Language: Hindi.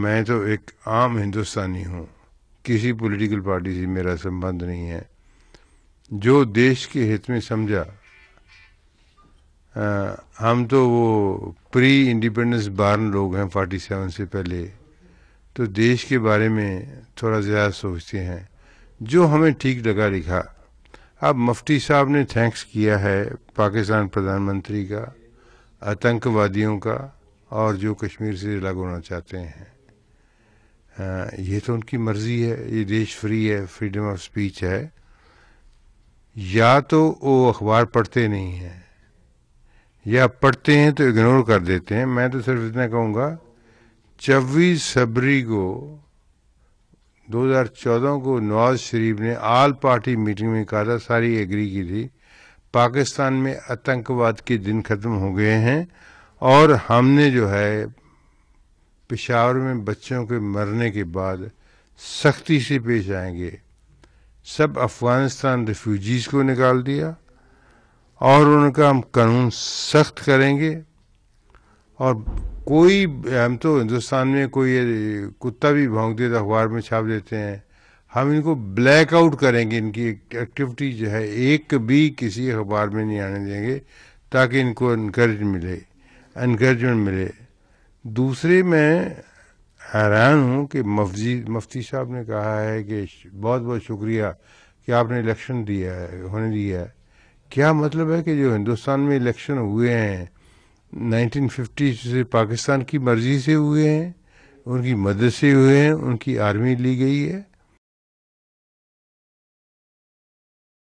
मैं तो एक आम हिंदुस्तानी हूँ किसी पॉलिटिकल पार्टी से मेरा संबंध नहीं है जो देश के हित में समझा आ, हम तो वो प्री इंडिपेंडेंस बार्न लोग हैं फोर्टी सेवन से पहले तो देश के बारे में थोड़ा ज़्यादा सोचते हैं जो हमें ठीक लगा लिखा अब मुफ्ती साहब ने थैंक्स किया है पाकिस्तान प्रधानमंत्री का आतंकवादियों का और जो कश्मीर से अलग होना चाहते हैं आ, हाँ, ये तो उनकी मर्जी है ये देश फ्री है फ्रीडम ऑफ स्पीच है या तो वो अखबार पढ़ते नहीं हैं या पढ़ते हैं तो इग्नोर कर देते हैं मैं तो सिर्फ इतना कहूँगा चौबीस फरवरी को 2014 को नवाज शरीफ ने आल पार्टी मीटिंग में कहा था सारी एग्री की थी पाकिस्तान में आतंकवाद के दिन ख़त्म हो गए हैं और हमने जो है पेशावर में बच्चों के मरने के बाद सख्ती से पेश आएंगे सब अफगानिस्तान रिफ्यूजीज़ को निकाल दिया और उनका हम कानून सख्त करेंगे और कोई हम तो हिंदुस्तान में कोई कुत्ता भी भोंक दे तो अखबार में छाप देते हैं हम इनको ब्लैक आउट करेंगे इनकी एक्टिविटी जो है एक भी किसी अखबार में नहीं आने देंगे ताकि इनको इनक्रेज मिले इनक्रेजमेंट मिले दूसरे मैं हैरान हूँ कि मफजी मफ्ती साहब ने कहा है कि बहुत बहुत शुक्रिया कि आपने इलेक्शन दिया है होने दिया है क्या मतलब है कि जो हिंदुस्तान में इलेक्शन हुए हैं 1950 से पाकिस्तान की मर्ज़ी से हुए हैं उनकी मदद से हुए हैं उनकी आर्मी ली गई है